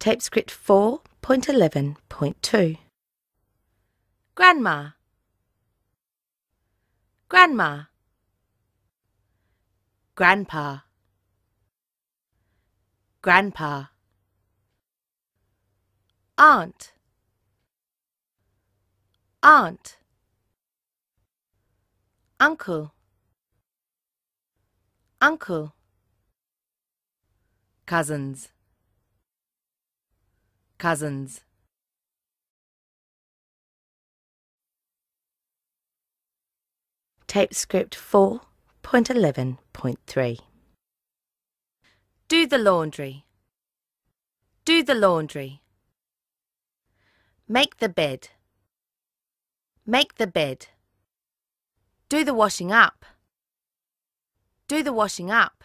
TypeScript 4.11.2. Grandma. Grandma. Grandpa. Grandpa. Aunt. Aunt. Uncle. Uncle. Cousins cousins tape script 4.11.3. Do the laundry. Do the laundry. Make the bed. Make the bed. Do the washing up. Do the washing up.